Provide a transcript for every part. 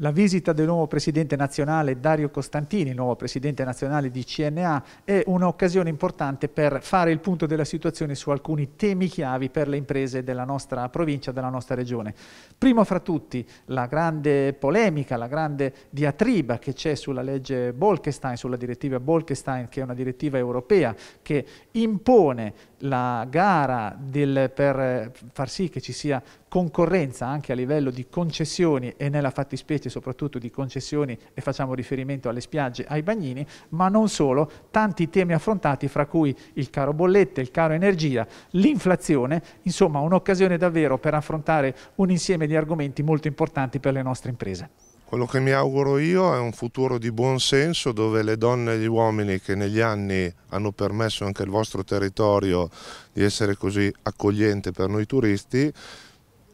La visita del nuovo presidente nazionale Dario Costantini, nuovo presidente nazionale di CNA, è un'occasione importante per fare il punto della situazione su alcuni temi chiavi per le imprese della nostra provincia, della nostra regione. Primo fra tutti la grande polemica, la grande diatriba che c'è sulla legge Bolkestein, sulla direttiva Bolkestein, che è una direttiva europea che impone la gara del, per far sì che ci sia concorrenza anche a livello di concessioni e nella fattispecie riferimenti soprattutto di concessioni e facciamo riferimento alle spiagge, ai bagnini, ma non solo, tanti temi affrontati fra cui il caro bollette, il caro energia, l'inflazione, insomma un'occasione davvero per affrontare un insieme di argomenti molto importanti per le nostre imprese. Quello che mi auguro io è un futuro di buon senso dove le donne e gli uomini che negli anni hanno permesso anche al vostro territorio di essere così accogliente per noi turisti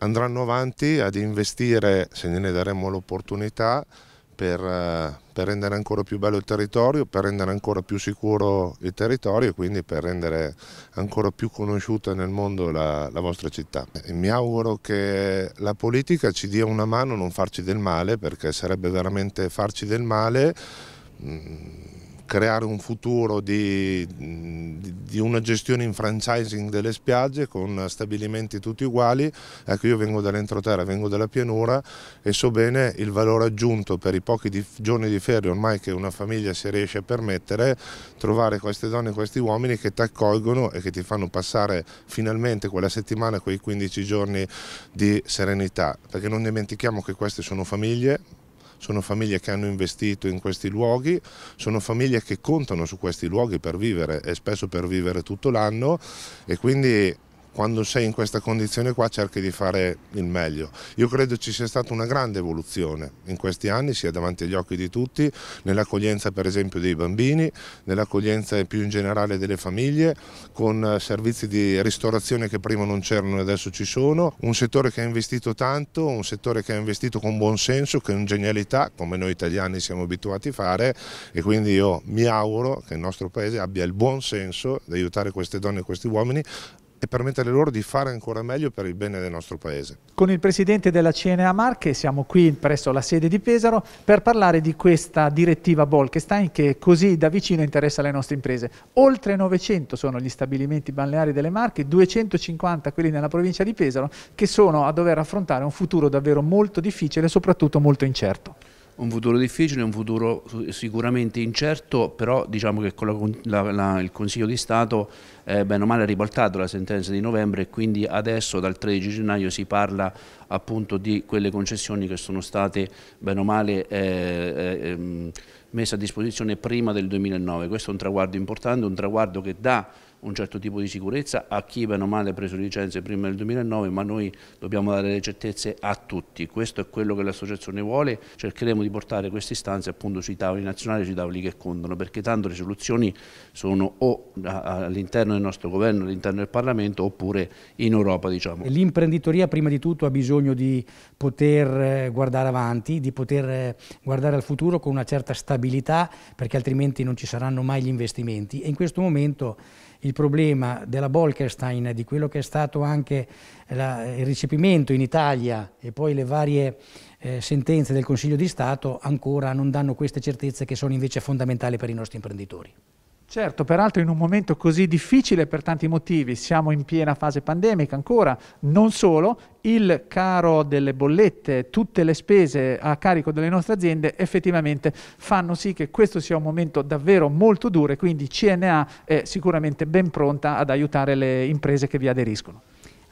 andranno avanti ad investire, se ne daremo l'opportunità, per, eh, per, rendere ancora più bello il territorio, per rendere ancora più sicuro il territorio e quindi per rendere ancora più conosciuta nel mondo la, la vostra città. E mi auguro che la politica ci dia una mano a non farci del male, perché sarebbe veramente farci del male. Mh, mm, creare un futuro di, di una gestione in franchising delle spiagge con stabilimenti tutti uguali, ecco io vengo dall'entroterra, vengo dalla pianura e so bene il valore aggiunto per i pochi di, giorni di ferie ormai che una famiglia si riesce a permettere, trovare queste donne e questi uomini che ti accolgono e che ti fanno passare finalmente quella settimana, quei 15 giorni di serenità, perché non dimentichiamo che queste sono famiglie, sono famiglie che hanno investito in questi luoghi, sono famiglie che contano su questi luoghi per vivere e spesso per vivere tutto l'anno e quindi quando sei in questa condizione qua cerchi di fare il meglio. Io credo ci sia stata una grande evoluzione in questi anni, sia davanti agli occhi di tutti, nell'accoglienza per esempio dei bambini, nell'accoglienza più in generale delle famiglie, con eh, servizi di ristorazione che prima non c'erano e adesso ci sono, un settore che ha investito tanto, un settore che ha investito con buon senso, con genialità, come noi italiani siamo abituati a fare e quindi io mi auguro che il nostro paese abbia il buon senso di aiutare queste donne e questi uomini e permettere loro di fare ancora meglio per il bene del nostro Paese. Con il Presidente della CNA Marche siamo qui presso la sede di Pesaro per parlare di questa direttiva Bolkestein che così da vicino interessa le nostre imprese. Oltre 900 sono gli stabilimenti balneari delle Marche, 250 quelli nella provincia di Pesaro che sono a dover affrontare un futuro davvero molto difficile e soprattutto molto incerto un futuro difficile, un futuro sicuramente incerto, però diciamo che con la, la, la, il Consiglio di Stato eh, bene o male ha ribaltato la sentenza di novembre e quindi adesso dal 13 gennaio si parla appunto di quelle concessioni che sono state bene o male eh, eh, ehm, messa a disposizione prima del 2009. Questo è un traguardo importante, un traguardo che dà un certo tipo di sicurezza a chi bene o male ha preso licenze prima del 2009, ma noi dobbiamo dare le certezze a tutti. Questo è quello che l'associazione vuole, cercheremo di portare queste istanze appunto sui tavoli nazionali, sui tavoli che contano, perché tanto le soluzioni sono o all'interno del nostro governo, all'interno del Parlamento, oppure in Europa. Diciamo. L'imprenditoria prima di tutto ha bisogno di poter eh, guardare avanti, di poter eh, guardare al futuro con una certa stabilità stabilità perché altrimenti non ci saranno mai gli investimenti e in questo momento il problema della Bolkestein, di quello che è stato anche la, il ricepimento in Italia e poi le varie eh, sentenze del Consiglio di Stato ancora non danno queste certezze che sono invece fondamentali per i nostri imprenditori. Certo, peraltro in un momento così difficile per tanti motivi, siamo in piena fase pandemica ancora, non solo, il caro delle bollette, tutte le spese a carico delle nostre aziende effettivamente fanno sì che questo sia un momento davvero molto duro e quindi CNA è sicuramente ben pronta ad aiutare le imprese che vi aderiscono.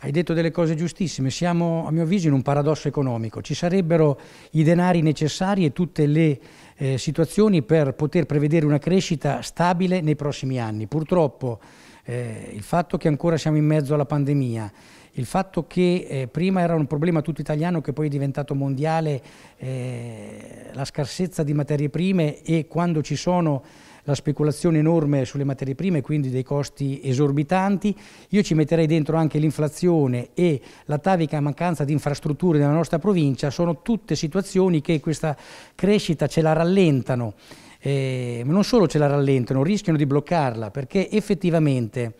Hai detto delle cose giustissime, siamo a mio avviso in un paradosso economico, ci sarebbero i denari necessari e tutte le eh, situazioni per poter prevedere una crescita stabile nei prossimi anni. Purtroppo eh, il fatto che ancora siamo in mezzo alla pandemia, il fatto che eh, prima era un problema tutto italiano che poi è diventato mondiale, eh, la scarsezza di materie prime e quando ci sono la speculazione enorme sulle materie prime, quindi dei costi esorbitanti. Io ci metterei dentro anche l'inflazione e l'atavica mancanza di infrastrutture nella nostra provincia. Sono tutte situazioni che questa crescita ce la rallentano. Eh, non solo ce la rallentano, rischiano di bloccarla perché effettivamente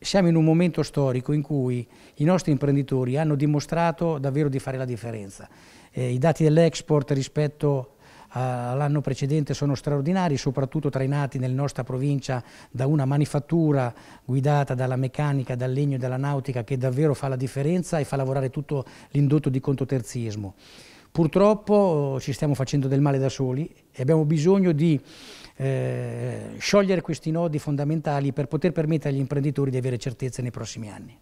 siamo in un momento storico in cui i nostri imprenditori hanno dimostrato davvero di fare la differenza. Eh, I dati dell'export rispetto all'anno eh, precedente sono straordinari, soprattutto trainati nella nostra provincia da una manifattura guidata dalla meccanica, dal legno e dalla nautica che davvero fa la differenza e fa lavorare tutto l'indotto di contoterzismo. Purtroppo oh, ci stiamo facendo del male da soli e abbiamo bisogno di eh, sciogliere questi nodi fondamentali per poter permettere agli imprenditori di avere certezze nei prossimi anni.